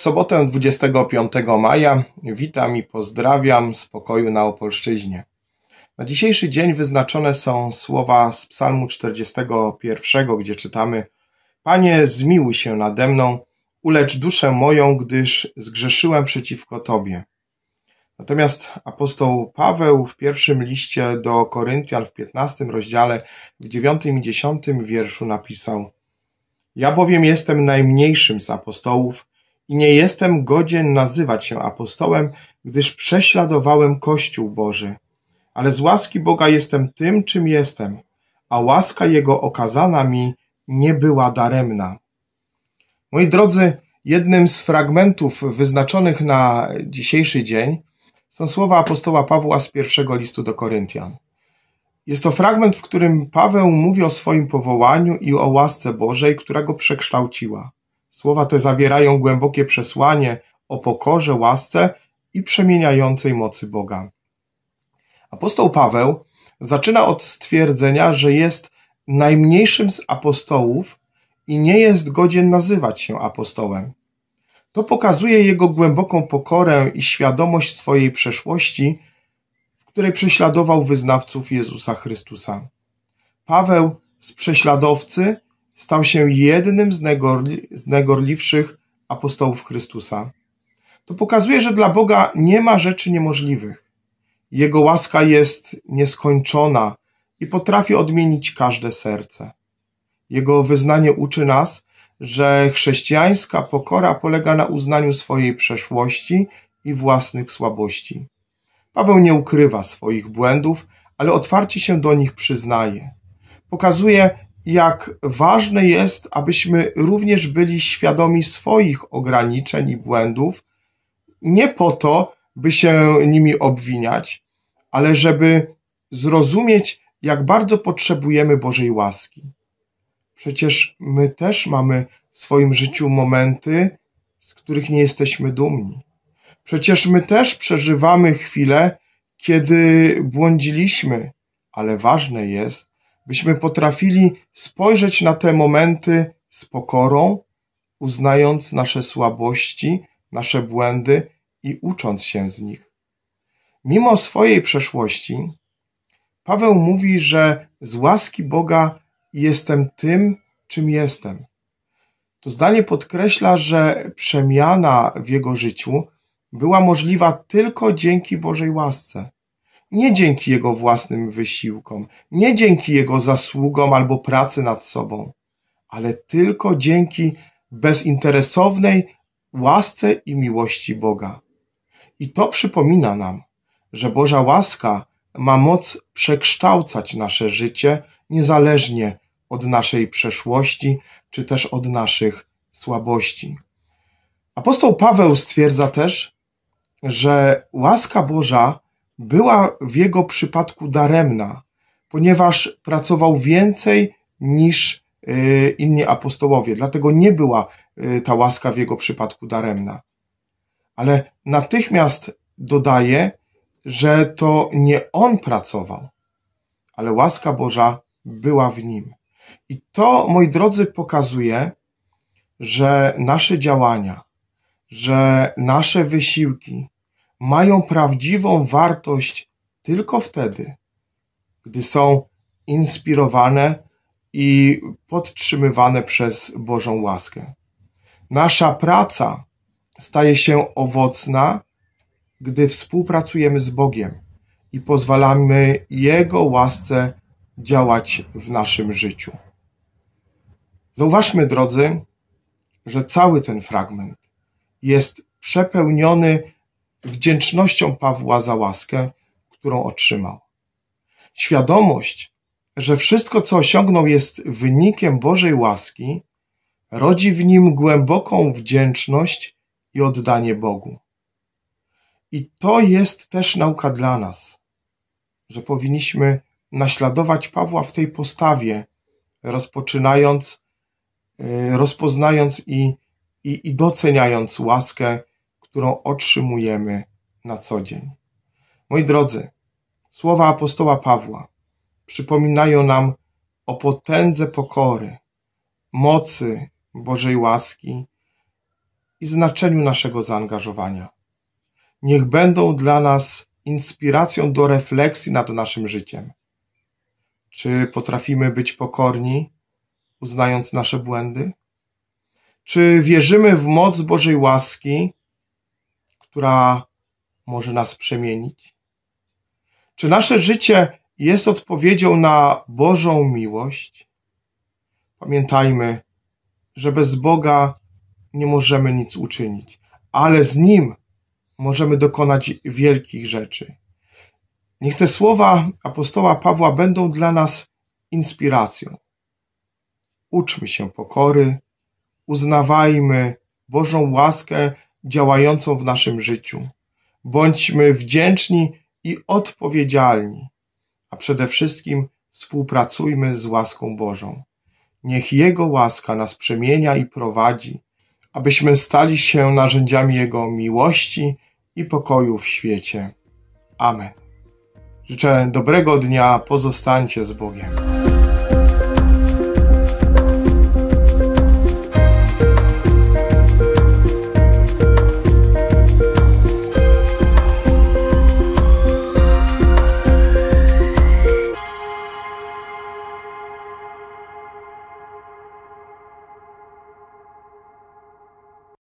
sobotę 25 maja witam i pozdrawiam z pokoju na Opolszczyźnie. Na dzisiejszy dzień wyznaczone są słowa z Psalmu 41, gdzie czytamy: Panie, zmiłuj się nade mną, ulecz duszę moją, gdyż zgrzeszyłem przeciwko Tobie. Natomiast apostoł Paweł w pierwszym liście do Koryntian w 15 rozdziale, w 9 i 10 wierszu napisał: Ja bowiem jestem najmniejszym z apostołów i nie jestem godzien nazywać się apostołem, gdyż prześladowałem Kościół Boży. Ale z łaski Boga jestem tym, czym jestem, a łaska Jego okazana mi nie była daremna. Moi drodzy, jednym z fragmentów wyznaczonych na dzisiejszy dzień są słowa apostoła Pawła z pierwszego listu do Koryntian. Jest to fragment, w którym Paweł mówi o swoim powołaniu i o łasce Bożej, która go przekształciła. Słowa te zawierają głębokie przesłanie o pokorze, łasce i przemieniającej mocy Boga. Apostoł Paweł zaczyna od stwierdzenia, że jest najmniejszym z apostołów i nie jest godzien nazywać się apostołem. To pokazuje jego głęboką pokorę i świadomość swojej przeszłości, w której prześladował wyznawców Jezusa Chrystusa. Paweł z prześladowcy stał się jednym z, najgorli, z najgorliwszych apostołów Chrystusa. To pokazuje, że dla Boga nie ma rzeczy niemożliwych. Jego łaska jest nieskończona i potrafi odmienić każde serce. Jego wyznanie uczy nas, że chrześcijańska pokora polega na uznaniu swojej przeszłości i własnych słabości. Paweł nie ukrywa swoich błędów, ale otwarcie się do nich przyznaje. Pokazuje, jak ważne jest, abyśmy również byli świadomi swoich ograniczeń i błędów, nie po to, by się nimi obwiniać, ale żeby zrozumieć, jak bardzo potrzebujemy Bożej łaski. Przecież my też mamy w swoim życiu momenty, z których nie jesteśmy dumni. Przecież my też przeżywamy chwile, kiedy błądziliśmy, ale ważne jest, byśmy potrafili spojrzeć na te momenty z pokorą, uznając nasze słabości, nasze błędy i ucząc się z nich. Mimo swojej przeszłości, Paweł mówi, że z łaski Boga jestem tym, czym jestem. To zdanie podkreśla, że przemiana w jego życiu była możliwa tylko dzięki Bożej łasce nie dzięki jego własnym wysiłkom, nie dzięki jego zasługom albo pracy nad sobą, ale tylko dzięki bezinteresownej łasce i miłości Boga. I to przypomina nam, że Boża łaska ma moc przekształcać nasze życie niezależnie od naszej przeszłości czy też od naszych słabości. Apostoł Paweł stwierdza też, że łaska Boża była w jego przypadku daremna, ponieważ pracował więcej niż y, inni apostołowie. Dlatego nie była y, ta łaska w jego przypadku daremna. Ale natychmiast dodaje, że to nie on pracował, ale łaska Boża była w nim. I to, moi drodzy, pokazuje, że nasze działania, że nasze wysiłki, mają prawdziwą wartość tylko wtedy, gdy są inspirowane i podtrzymywane przez Bożą łaskę. Nasza praca staje się owocna, gdy współpracujemy z Bogiem i pozwalamy Jego łasce działać w naszym życiu. Zauważmy, drodzy, że cały ten fragment jest przepełniony wdzięcznością Pawła za łaskę, którą otrzymał. Świadomość, że wszystko, co osiągnął, jest wynikiem Bożej łaski, rodzi w nim głęboką wdzięczność i oddanie Bogu. I to jest też nauka dla nas, że powinniśmy naśladować Pawła w tej postawie, rozpoczynając, e, rozpoznając i, i, i doceniając łaskę, którą otrzymujemy na co dzień. Moi drodzy, słowa apostoła Pawła przypominają nam o potędze pokory, mocy Bożej łaski i znaczeniu naszego zaangażowania. Niech będą dla nas inspiracją do refleksji nad naszym życiem. Czy potrafimy być pokorni, uznając nasze błędy? Czy wierzymy w moc Bożej łaski która może nas przemienić? Czy nasze życie jest odpowiedzią na Bożą miłość? Pamiętajmy, że bez Boga nie możemy nic uczynić, ale z Nim możemy dokonać wielkich rzeczy. Niech te słowa apostoła Pawła będą dla nas inspiracją. Uczmy się pokory, uznawajmy Bożą łaskę działającą w naszym życiu. Bądźmy wdzięczni i odpowiedzialni, a przede wszystkim współpracujmy z łaską Bożą. Niech Jego łaska nas przemienia i prowadzi, abyśmy stali się narzędziami Jego miłości i pokoju w świecie. Amen. Życzę dobrego dnia, pozostańcie z Bogiem.